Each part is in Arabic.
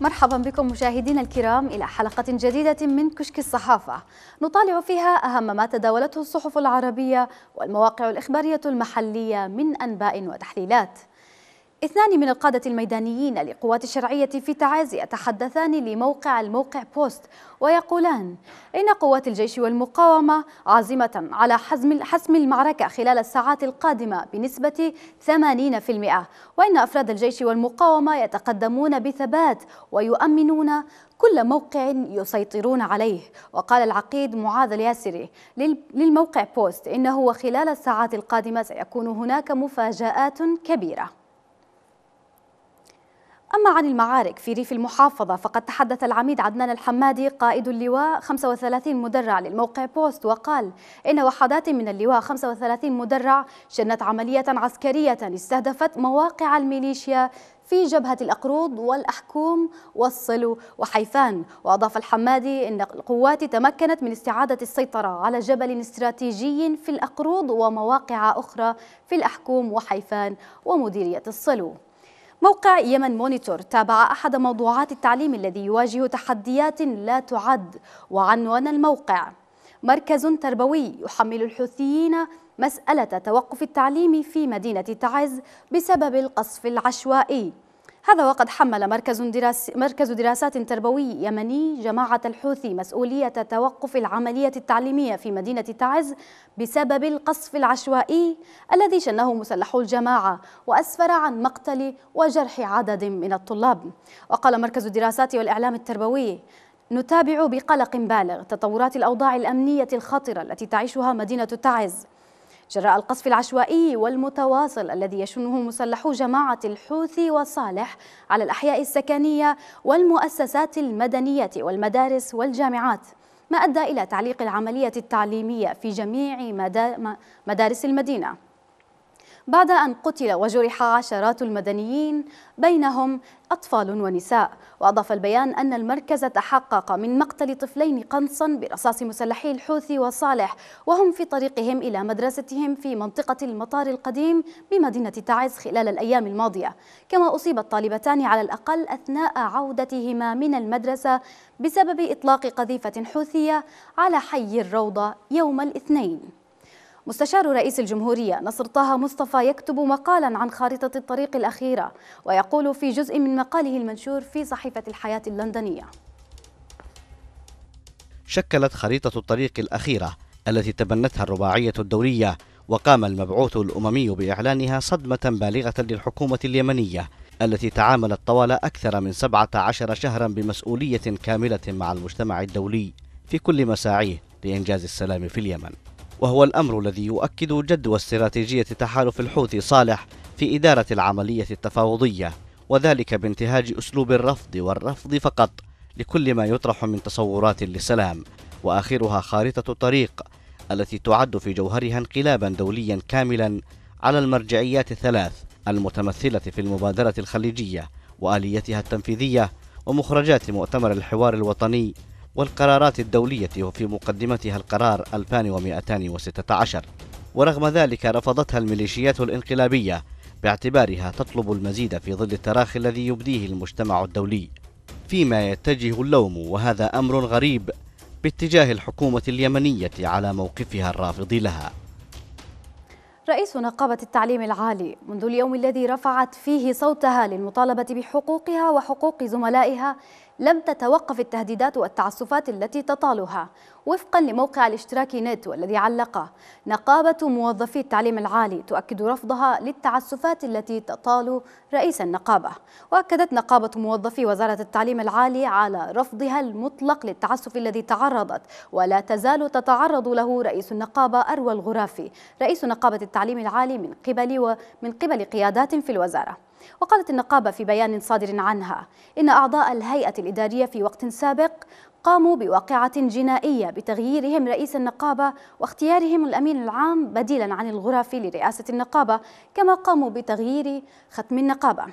مرحبا بكم مشاهدينا الكرام إلى حلقة جديدة من كشك الصحافة نطالع فيها أهم ما تداولته الصحف العربية والمواقع الإخبارية المحلية من أنباء وتحليلات اثنان من القادة الميدانيين للقوات الشرعية في تعازي يتحدثان لموقع الموقع بوست ويقولان إن قوات الجيش والمقاومة عازمة على حزم حسم المعركة خلال الساعات القادمة بنسبة 80% وإن أفراد الجيش والمقاومة يتقدمون بثبات ويؤمنون كل موقع يسيطرون عليه وقال العقيد معاذ الياسري للموقع بوست إنه وخلال الساعات القادمة سيكون هناك مفاجآت كبيرة أما عن المعارك في ريف المحافظة فقد تحدث العميد عدنان الحمادي قائد اللواء 35 مدرع للموقع بوست وقال إن وحدات من اللواء 35 مدرع شنت عملية عسكرية استهدفت مواقع الميليشيا في جبهة الأقروض والأحكوم والصلو وحيفان وأضاف الحمادي أن القوات تمكنت من استعادة السيطرة على جبل استراتيجي في الأقروض ومواقع أخرى في الأحكوم وحيفان ومديرية الصلو موقع يمن مونيتور تابع أحد موضوعات التعليم الذي يواجه تحديات لا تعد وعنوان الموقع مركز تربوي يحمل الحوثيين مسألة توقف التعليم في مدينة تعز بسبب القصف العشوائي هذا وقد حمل مركز, دراس مركز دراسات تربوي يمني جماعة الحوثي مسؤولية توقف العملية التعليمية في مدينة تعز بسبب القصف العشوائي الذي شنه مسلحو الجماعة وأسفر عن مقتل وجرح عدد من الطلاب وقال مركز الدراسات والإعلام التربوي نتابع بقلق بالغ تطورات الأوضاع الأمنية الخطرة التي تعيشها مدينة تعز جراء القصف العشوائي والمتواصل الذي يشنه مسلحو جماعة الحوثي وصالح على الأحياء السكنية والمؤسسات المدنية والمدارس والجامعات ما أدى إلى تعليق العملية التعليمية في جميع مدارس المدينة بعد أن قتل وجرح عشرات المدنيين بينهم أطفال ونساء وأضاف البيان أن المركز تحقق من مقتل طفلين قنصا برصاص مسلحي الحوثي وصالح وهم في طريقهم إلى مدرستهم في منطقة المطار القديم بمدينة تعز خلال الأيام الماضية كما أصيب الطالبتان على الأقل أثناء عودتهما من المدرسة بسبب إطلاق قذيفة حوثية على حي الروضة يوم الاثنين مستشار رئيس الجمهورية نصر طه مصطفى يكتب مقالا عن خارطة الطريق الأخيرة ويقول في جزء من مقاله المنشور في صحيفة الحياة اللندنية شكلت خريطة الطريق الأخيرة التي تبنتها الرباعية الدولية وقام المبعوث الأممي بإعلانها صدمة بالغة للحكومة اليمنية التي تعاملت طوال أكثر من 17 شهرا بمسؤولية كاملة مع المجتمع الدولي في كل مساعيه لإنجاز السلام في اليمن وهو الأمر الذي يؤكد جدوى استراتيجية تحالف الحوثي صالح في إدارة العملية التفاوضية وذلك بانتهاج أسلوب الرفض والرفض فقط لكل ما يطرح من تصورات للسلام وآخرها خارطة الطريق التي تعد في جوهرها انقلابا دوليا كاملا على المرجعيات الثلاث المتمثلة في المبادرة الخليجية وآليتها التنفيذية ومخرجات مؤتمر الحوار الوطني والقرارات الدولية وفي مقدمتها القرار 2216 ورغم ذلك رفضتها الميليشيات الانقلابية باعتبارها تطلب المزيد في ظل التراخي الذي يبديه المجتمع الدولي فيما يتجه اللوم وهذا أمر غريب باتجاه الحكومة اليمنية على موقفها الرافض لها رئيس نقابة التعليم العالي منذ اليوم الذي رفعت فيه صوتها للمطالبة بحقوقها وحقوق زملائها لم تتوقف التهديدات والتعسفات التي تطالها وفقا لموقع الاشتراكي نت والذي علقه نقابة موظفي التعليم العالي تؤكد رفضها للتعسفات التي تطال رئيس النقابة وأكدت نقابة موظفي وزارة التعليم العالي على رفضها المطلق للتعسف الذي تعرضت ولا تزال تتعرض له رئيس النقابة أروى الغرافي رئيس نقابة التعليم العالي من قبل ومن قبل قيادات في الوزارة وقالت النقابة في بيان صادر عنها إن أعضاء الهيئة الإدارية في وقت سابق قاموا بواقعة جنائية بتغييرهم رئيس النقابة واختيارهم الأمين العام بديلا عن الغرف لرئاسة النقابة كما قاموا بتغيير ختم النقابة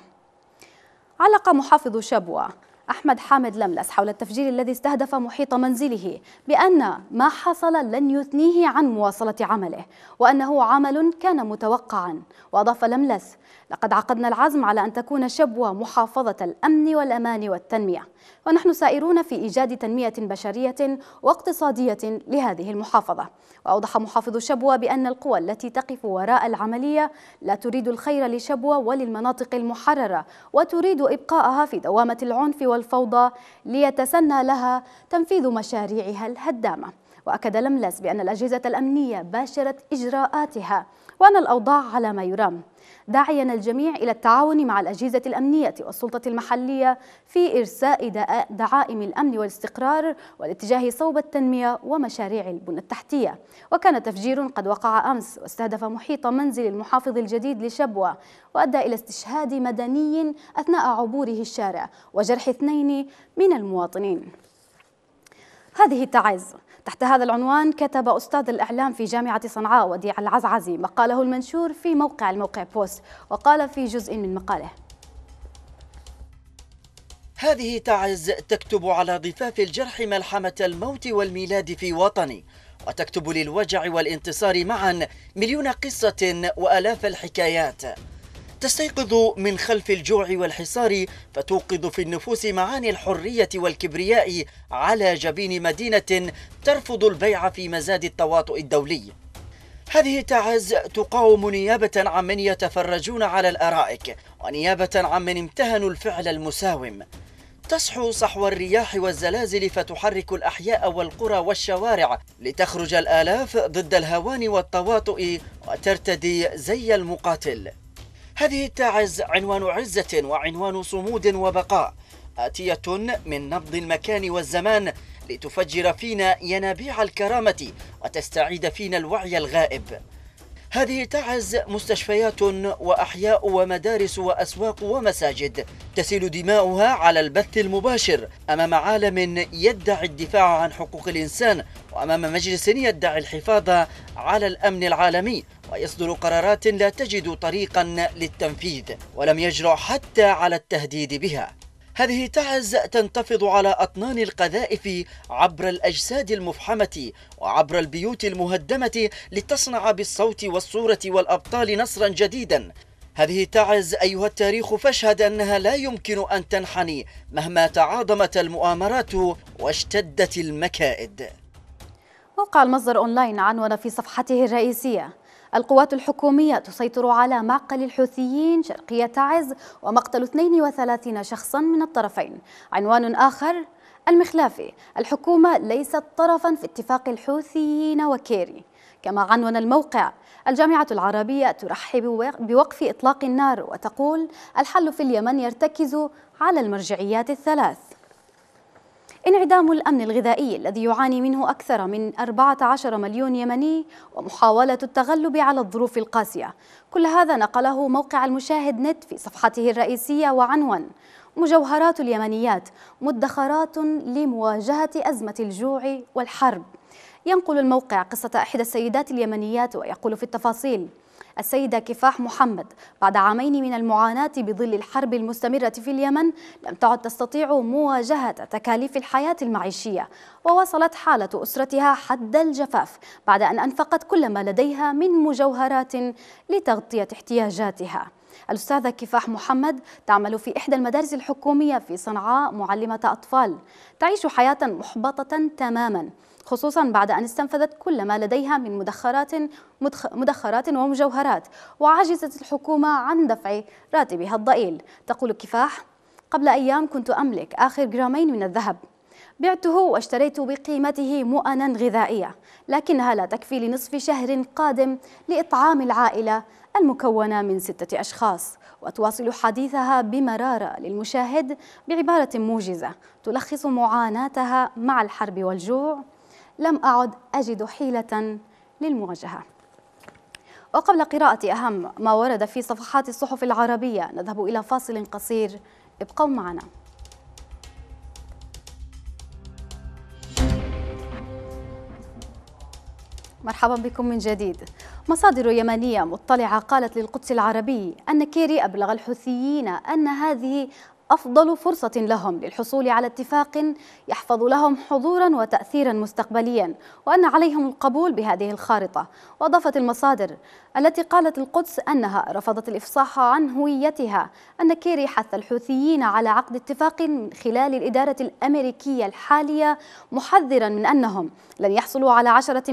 علق محافظ شبوة أحمد حامد لملس حول التفجير الذي استهدف محيط منزله بأن ما حصل لن يثنيه عن مواصلة عمله وأنه عمل كان متوقعا وأضاف لملس لقد عقدنا العزم على أن تكون شبوة محافظة الأمن والأمان والتنمية ونحن سائرون في إيجاد تنمية بشرية واقتصادية لهذه المحافظة وأوضح محافظ شبوة بأن القوى التي تقف وراء العملية لا تريد الخير لشبوة وللمناطق المحررة وتريد إبقاءها في دوامة العنف وال والفوضى ليتسنى لها تنفيذ مشاريعها الهدامة وأكد لملس بأن الأجهزة الأمنية باشرت إجراءاتها وأن الأوضاع على ما يرام داعيا الجميع إلى التعاون مع الأجهزة الأمنية والسلطة المحلية في إرساء دعائم الأمن والاستقرار والاتجاه صوب التنمية ومشاريع البنى التحتية وكان تفجير قد وقع أمس واستهدف محيط منزل المحافظ الجديد لشبوة وأدى إلى استشهاد مدني أثناء عبوره الشارع وجرح اثنين من المواطنين هذه تعز تحت هذا العنوان كتب أستاذ الإعلام في جامعة صنعاء وديع العزعزي مقاله المنشور في موقع الموقع بوست وقال في جزء من مقاله هذه تعز تكتب على ضفاف الجرح ملحمة الموت والميلاد في وطني وتكتب للوجع والانتصار معا مليون قصة وألاف الحكايات تستيقظ من خلف الجوع والحصار فتوقظ في النفوس معاني الحرية والكبرياء على جبين مدينة ترفض البيع في مزاد التواطؤ الدولي هذه تعز تقاوم نيابة عمن يتفرجون على الأرائك ونيابة عمن امتهنوا الفعل المساوم تصحو صحو الرياح والزلازل فتحرك الأحياء والقرى والشوارع لتخرج الآلاف ضد الهوان والتواطؤ وترتدي زي المقاتل هذه التعز عنوان عزة وعنوان صمود وبقاء آتية من نبض المكان والزمان لتفجر فينا ينابيع الكرامة وتستعيد فينا الوعي الغائب هذه تعز مستشفيات وأحياء ومدارس وأسواق ومساجد تسيل دماؤها على البث المباشر أمام عالم يدعي الدفاع عن حقوق الإنسان وأمام مجلس يدعي الحفاظ على الأمن العالمي ويصدر قرارات لا تجد طريقا للتنفيذ ولم يجرؤ حتى على التهديد بها هذه تعز تنتفض على أطنان القذائف عبر الأجساد المفحمة وعبر البيوت المهدمة لتصنع بالصوت والصورة والأبطال نصرا جديدا هذه تعز أيها التاريخ فاشهد أنها لا يمكن أن تنحني مهما تعاظمت المؤامرات واشتدت المكائد وقع المصدر أونلاين عنون في صفحته الرئيسية القوات الحكومية تسيطر على معقل الحوثيين شرقية تعز ومقتل 32 شخصا من الطرفين عنوان آخر المخلافي الحكومة ليست طرفا في اتفاق الحوثيين وكيري كما عنون الموقع الجامعة العربية ترحب بوقف إطلاق النار وتقول الحل في اليمن يرتكز على المرجعيات الثلاث انعدام الأمن الغذائي الذي يعاني منه أكثر من 14 مليون يمني ومحاولة التغلب على الظروف القاسية كل هذا نقله موقع المشاهد نت في صفحته الرئيسية وعنوان مجوهرات اليمنيات مدخرات لمواجهة أزمة الجوع والحرب ينقل الموقع قصة إحدى السيدات اليمنيات ويقول في التفاصيل السيدة كفاح محمد بعد عامين من المعاناة بظل الحرب المستمرة في اليمن لم تعد تستطيع مواجهة تكاليف الحياة المعيشية ووصلت حالة أسرتها حد الجفاف بعد أن أنفقت كل ما لديها من مجوهرات لتغطية احتياجاتها الأستاذة كفاح محمد تعمل في إحدى المدارس الحكومية في صنعاء معلمة أطفال تعيش حياة محبطة تماما خصوصا بعد أن استنفذت كل ما لديها من مدخرات, مدخ مدخرات ومجوهرات وعجزت الحكومة عن دفع راتبها الضئيل تقول كفاح قبل أيام كنت أملك آخر جرامين من الذهب بعته واشتريت بقيمته مؤنا غذائية لكنها لا تكفي لنصف شهر قادم لإطعام العائلة المكونة من ستة أشخاص وتواصل حديثها بمرارة للمشاهد بعبارة موجزة تلخص معاناتها مع الحرب والجوع لم أعد أجد حيلة للمواجهة وقبل قراءة أهم ما ورد في صفحات الصحف العربية نذهب إلى فاصل قصير ابقوا معنا مرحبا بكم من جديد مصادر يمنية مطلعة قالت للقدس العربي أن كيري أبلغ الحوثيين أن هذه أفضل فرصة لهم للحصول على اتفاق يحفظ لهم حضورا وتأثيرا مستقبليا وأن عليهم القبول بهذه الخارطة وأضافت المصادر التي قالت القدس أنها رفضت الإفصاح عن هويتها أن كيري حث الحوثيين على عقد اتفاق من خلال الإدارة الأمريكية الحالية محذرا من أنهم لن يحصلوا على 10%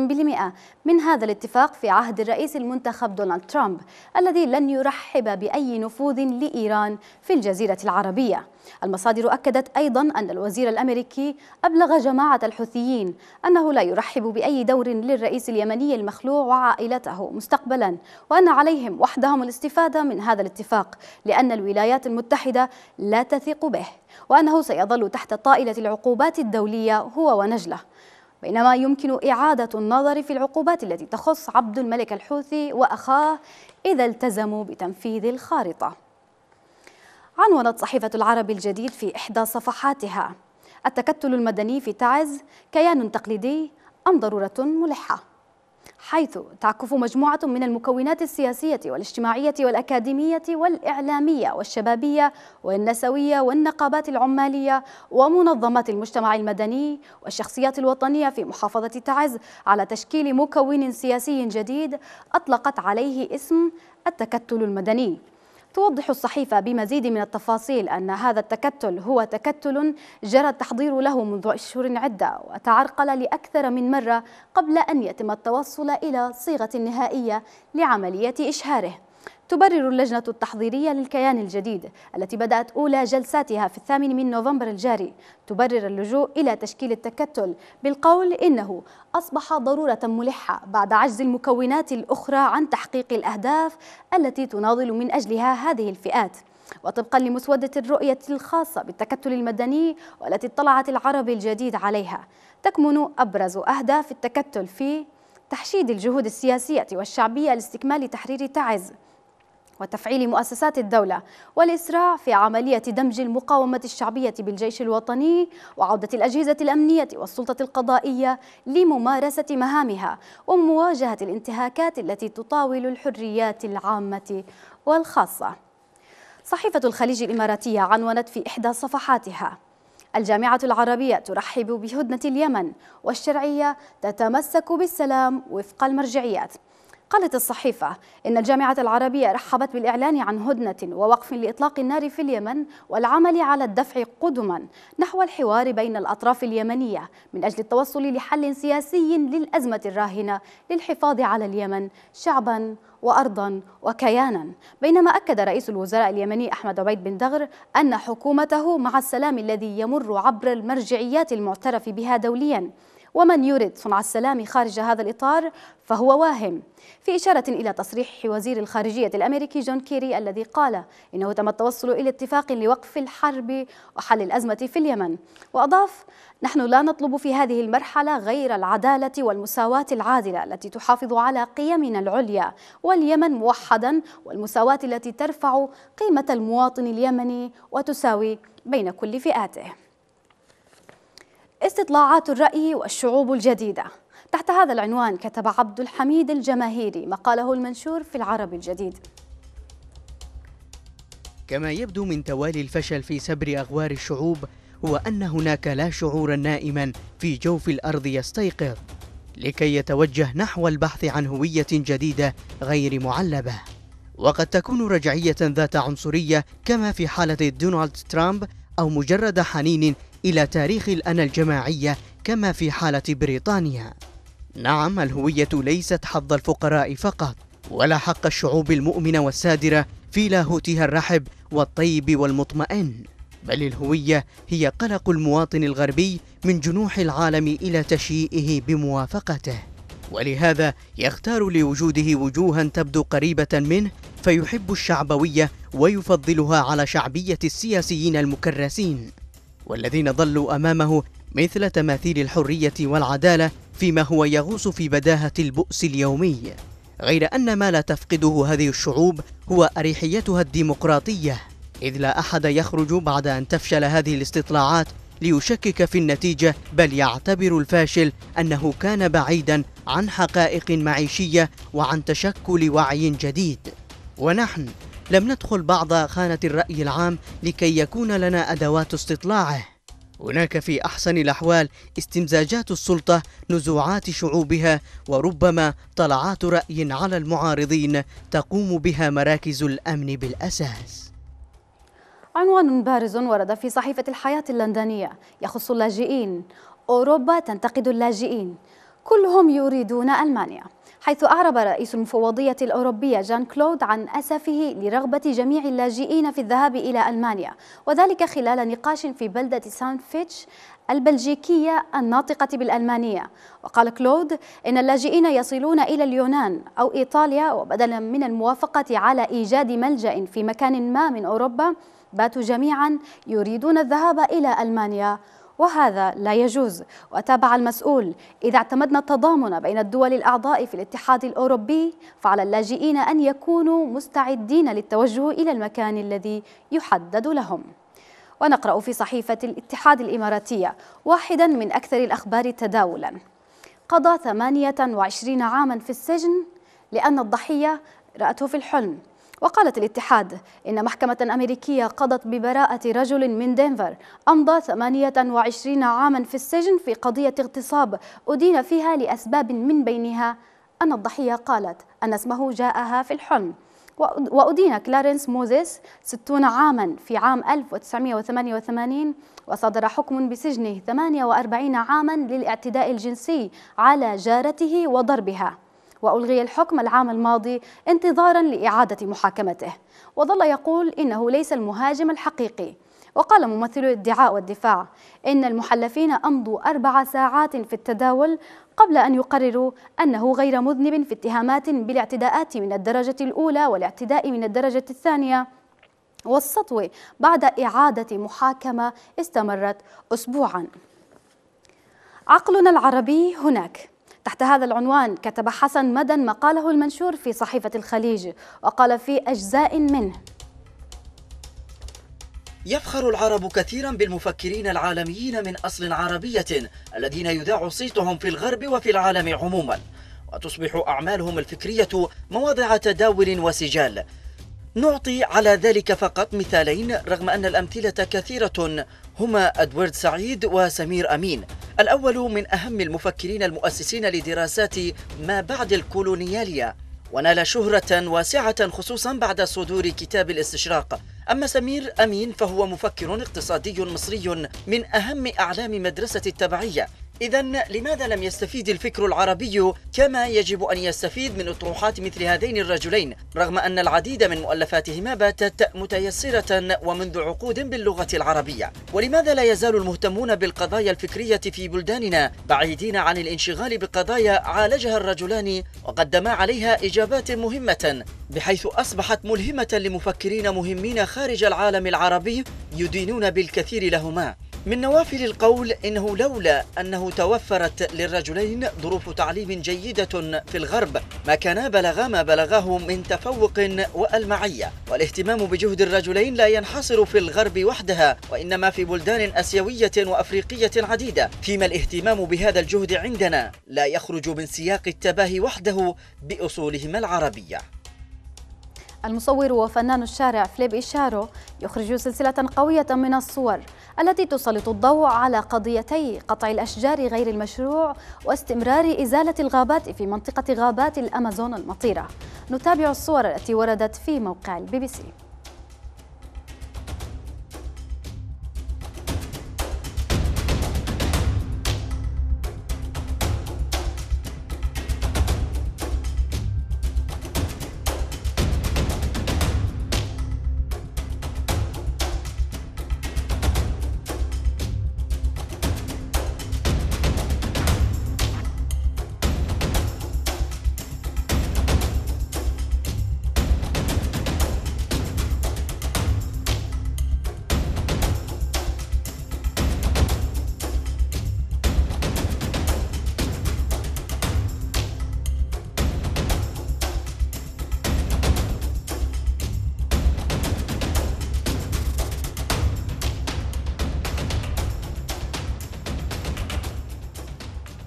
من هذا الاتفاق في عهد الرئيس المنتخب دونالد ترامب الذي لن يرحب بأي نفوذ لإيران في الجزيرة العربية العربية المصادر أكدت أيضا أن الوزير الأمريكي أبلغ جماعة الحوثيين أنه لا يرحب بأي دور للرئيس اليمني المخلوع وعائلته مستقبلا وأن عليهم وحدهم الاستفادة من هذا الاتفاق لأن الولايات المتحدة لا تثق به وأنه سيظل تحت طائلة العقوبات الدولية هو ونجله بينما يمكن إعادة النظر في العقوبات التي تخص عبد الملك الحوثي وأخاه إذا التزموا بتنفيذ الخارطة عنونت صحيفة العربي الجديد في إحدى صفحاتها التكتل المدني في تعز كيان تقليدي أم ضرورة ملحة حيث تعكف مجموعة من المكونات السياسية والاجتماعية والأكاديمية والإعلامية والشبابية والنسوية والنقابات العمالية ومنظمات المجتمع المدني والشخصيات الوطنية في محافظة تعز على تشكيل مكون سياسي جديد أطلقت عليه اسم التكتل المدني توضح الصحيفة بمزيد من التفاصيل أن هذا التكتل هو تكتل جرى التحضير له منذ أشهر عدة وتعرقل لأكثر من مرة قبل أن يتم التوصل إلى صيغة نهائية لعملية إشهاره تبرر اللجنة التحضيرية للكيان الجديد التي بدأت أولى جلساتها في الثامن من نوفمبر الجاري تبرر اللجوء إلى تشكيل التكتل بالقول إنه أصبح ضرورة ملحة بعد عجز المكونات الأخرى عن تحقيق الأهداف التي تناضل من أجلها هذه الفئات وطبقا لمسودة الرؤية الخاصة بالتكتل المدني والتي اطلعت العرب الجديد عليها تكمن أبرز أهداف التكتل في تحشيد الجهود السياسية والشعبية لاستكمال تحرير تعز وتفعيل مؤسسات الدولة والإسراع في عملية دمج المقاومة الشعبية بالجيش الوطني وعودة الأجهزة الأمنية والسلطة القضائية لممارسة مهامها ومواجهة الانتهاكات التي تطاول الحريات العامة والخاصة صحيفة الخليج الإماراتية عنونت في إحدى صفحاتها الجامعة العربية ترحب بهدنة اليمن والشرعية تتمسك بالسلام وفق المرجعيات قالت الصحيفة إن الجامعة العربية رحبت بالإعلان عن هدنة ووقف لإطلاق النار في اليمن والعمل على الدفع قدما نحو الحوار بين الأطراف اليمنية من أجل التوصل لحل سياسي للأزمة الراهنة للحفاظ على اليمن شعبا وأرضا وكيانا بينما أكد رئيس الوزراء اليمني أحمد عبيد بن دغر أن حكومته مع السلام الذي يمر عبر المرجعيات المعترف بها دوليا ومن يرد صنع السلام خارج هذا الإطار فهو واهم في إشارة إلى تصريح وزير الخارجية الأمريكي جون كيري الذي قال إنه تم التوصل إلى اتفاق لوقف الحرب وحل الأزمة في اليمن وأضاف نحن لا نطلب في هذه المرحلة غير العدالة والمساواة العادلة التي تحافظ على قيمنا العليا واليمن موحدا والمساواة التي ترفع قيمة المواطن اليمني وتساوي بين كل فئاته استطلاعات الرأي والشعوب الجديدة تحت هذا العنوان كتب عبد الحميد الجماهيري مقاله المنشور في العربي الجديد كما يبدو من توالي الفشل في سبر أغوار الشعوب هو أن هناك لا شعورا نائما في جوف الأرض يستيقظ لكي يتوجه نحو البحث عن هوية جديدة غير معلبة وقد تكون رجعية ذات عنصرية كما في حالة دونالد ترامب أو مجرد حنين إلى تاريخ الأنا الجماعية كما في حالة بريطانيا نعم الهوية ليست حظ الفقراء فقط ولا حق الشعوب المؤمنة والسادرة في لاهوتها الرحب والطيب والمطمئن بل الهوية هي قلق المواطن الغربي من جنوح العالم إلى تشيئه بموافقته ولهذا يختار لوجوده وجوها تبدو قريبة منه فيحب الشعبوية ويفضلها على شعبية السياسيين المكرسين والذين ظلوا أمامه مثل تماثيل الحرية والعدالة فيما هو يغوص في بداهة البؤس اليومي غير أن ما لا تفقده هذه الشعوب هو أريحيتها الديمقراطية إذ لا أحد يخرج بعد أن تفشل هذه الاستطلاعات ليشكك في النتيجة بل يعتبر الفاشل أنه كان بعيدا عن حقائق معيشية وعن تشكل وعي جديد ونحن لم ندخل بعض خانة الرأي العام لكي يكون لنا أدوات استطلاعه هناك في أحسن الأحوال استمزاجات السلطة نزوعات شعوبها وربما طلعات رأي على المعارضين تقوم بها مراكز الأمن بالأساس عنوان بارز ورد في صحيفة الحياة اللندنية يخص اللاجئين أوروبا تنتقد اللاجئين كلهم يريدون ألمانيا حيث أعرب رئيس المفوضية الأوروبية جان كلود عن أسفه لرغبة جميع اللاجئين في الذهاب إلى ألمانيا وذلك خلال نقاش في بلدة سان فيتش البلجيكية الناطقة بالألمانية وقال كلود إن اللاجئين يصلون إلى اليونان أو إيطاليا وبدلا من الموافقة على إيجاد ملجأ في مكان ما من أوروبا باتوا جميعا يريدون الذهاب إلى ألمانيا وهذا لا يجوز وتابع المسؤول إذا اعتمدنا التضامن بين الدول الأعضاء في الاتحاد الأوروبي فعلى اللاجئين أن يكونوا مستعدين للتوجه إلى المكان الذي يحدد لهم ونقرأ في صحيفة الاتحاد الإماراتية واحدا من أكثر الأخبار تداولا قضى 28 عاما في السجن لأن الضحية رأته في الحلم وقالت الاتحاد إن محكمة أمريكية قضت ببراءة رجل من دنفر أمضى 28 عاما في السجن في قضية اغتصاب أدين فيها لأسباب من بينها أن الضحية قالت أن اسمه جاءها في الحلم وأدين كلارنس موزيس 60 عاما في عام 1988 وصدر حكم بسجنه 48 عاما للاعتداء الجنسي على جارته وضربها وألغي الحكم العام الماضي انتظارا لإعادة محاكمته وظل يقول إنه ليس المهاجم الحقيقي وقال ممثلو الادعاء والدفاع إن المحلفين أمضوا أربع ساعات في التداول قبل أن يقرروا أنه غير مذنب في اتهامات بالاعتداءات من الدرجة الأولى والاعتداء من الدرجة الثانية والسطو بعد إعادة محاكمة استمرت أسبوعا عقلنا العربي هناك تحت هذا العنوان كتب حسن مدن مقاله المنشور في صحيفة الخليج وقال في أجزاء منه يفخر العرب كثيرا بالمفكرين العالميين من أصل عربية الذين يذاع صيتهم في الغرب وفي العالم عموما وتصبح أعمالهم الفكرية مواضع تداول وسجال نعطي على ذلك فقط مثالين رغم أن الأمثلة كثيرة هما أدوارد سعيد وسمير أمين الأول من أهم المفكرين المؤسسين لدراسات ما بعد الكولونيالية ونال شهرة واسعة خصوصا بعد صدور كتاب الاستشراق أما سمير أمين فهو مفكر اقتصادي مصري من أهم أعلام مدرسة التبعية إذا لماذا لم يستفيد الفكر العربي كما يجب أن يستفيد من أطروحات مثل هذين الرجلين رغم أن العديد من مؤلفاتهما باتت متيسرة ومنذ عقود باللغة العربية ولماذا لا يزال المهتمون بالقضايا الفكرية في بلداننا بعيدين عن الانشغال بقضايا عالجها الرجلان وقدما عليها إجابات مهمة بحيث أصبحت ملهمة لمفكرين مهمين خارج العالم العربي يدينون بالكثير لهما من نوافل القول إنه لولا أنه توفرت للرجلين ظروف تعليم جيدة في الغرب ما كانا بلغا ما بلغاه من تفوق وألمعية والاهتمام بجهد الرجلين لا ينحصر في الغرب وحدها وإنما في بلدان أسيوية وأفريقية عديدة فيما الاهتمام بهذا الجهد عندنا لا يخرج من سياق التباهي وحده بأصولهما العربية المصور وفنان الشارع فليب إشارو يخرج سلسلة قوية من الصور التي تسلط الضوء على قضيتي قطع الأشجار غير المشروع واستمرار إزالة الغابات في منطقة غابات الأمازون المطيرة نتابع الصور التي وردت في موقع البي بي سي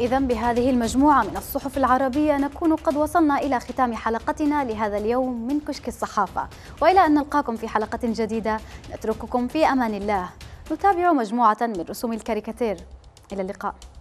إذا بهذه المجموعة من الصحف العربية نكون قد وصلنا إلى ختام حلقتنا لهذا اليوم من كشك الصحافة وإلى أن نلقاكم في حلقة جديدة نترككم في أمان الله نتابع مجموعة من رسوم الكاريكاتير إلى اللقاء